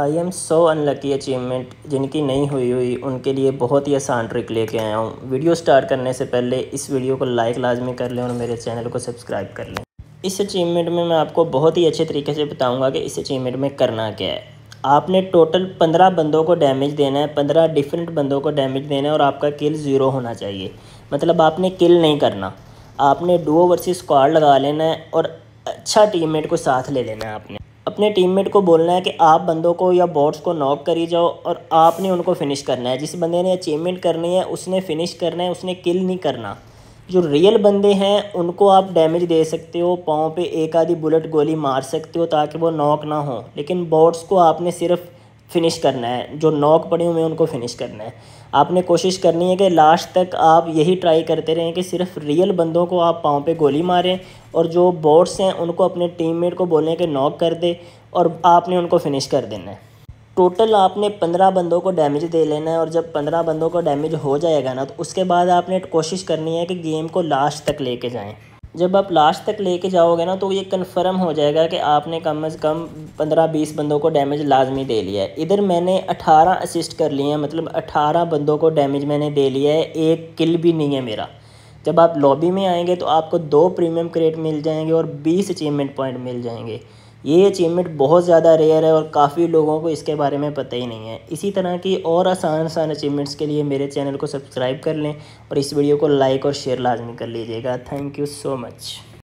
I am so unlucky achievement जिनकी नहीं हुई हुई उनके लिए बहुत ही आसान ट्रिक लेके आया हूँ वीडियो स्टार्ट करने से पहले इस वीडियो को लाइक लाजमी कर लें और मेरे चैनल को सब्सक्राइब कर लें इस अचीवमेंट में मैं आपको बहुत ही अच्छे तरीके से बताऊँगा कि इस अचीवमेंट में करना क्या है आपने टोटल पंद्रह बंदों को डैमेज देना है पंद्रह डिफरेंट बंदों को डैमेज देना है और आपका किल ज़ीरो होना चाहिए मतलब आपने किल नहीं करना आपने डुओ वर्सेस स्क्वाड लगा लेना है और अच्छा टीममेट को साथ ले लेना है आपने अपने टीममेट को बोलना है कि आप बंदों को या बॉट्स को नॉक करी जाओ और आपने उनको फिनिश करना है जिस बंदे ने अचीवमेंट करनी है उसने फिनिश करना है उसने किल नहीं करना जो रियल बंदे हैं उनको आप डैमेज दे सकते हो पाँव पे एक आधी बुलेट गोली मार सकते हो ताकि वो नॉक ना हो लेकिन बॉट्स को आपने सिर्फ फिनिश करना है जो नॉक पड़े हुए हैं उनको फिनिश करना है आपने कोशिश करनी है कि लास्ट तक आप यही ट्राई करते रहें कि सिर्फ रियल बंदों को आप पाँव पे गोली मारें और जो बोर्ड्स हैं उनको अपने टीममेट को बोलें कि नॉक कर दे और आपने उनको फिनिश कर देना है टोटल आपने पंद्रह बंदों को डैमेज दे लेना है और जब पंद्रह बंदों को डैमेज हो जाएगा ना तो उसके बाद आपने कोशिश करनी है कि गेम को लास्ट तक लेके जाएं जब आप लास्ट तक लेके जाओगे ना तो ये कन्फर्म हो जाएगा कि आपने कम अज़ कम पंद्रह बीस बंदों को डैमेज लाजमी दे लिया है इधर मैंने अठारह असिस्ट कर लिए हैं मतलब अठारह बंदों को डैमेज मैंने दे लिया है एक किल भी नहीं है मेरा जब आप लॉबी में आएंगे तो आपको दो प्रीमियम क्रेट मिल जाएंगे और बीस अचीवमेंट पॉइंट मिल जाएंगे ये अचीवमेंट बहुत ज़्यादा रेयर है और काफ़ी लोगों को इसके बारे में पता ही नहीं है इसी तरह की और आसान आसान अचीवमेंट्स के लिए मेरे चैनल को सब्सक्राइब कर लें और इस वीडियो को लाइक और शेयर लाजमी कर लीजिएगा थैंक यू सो मच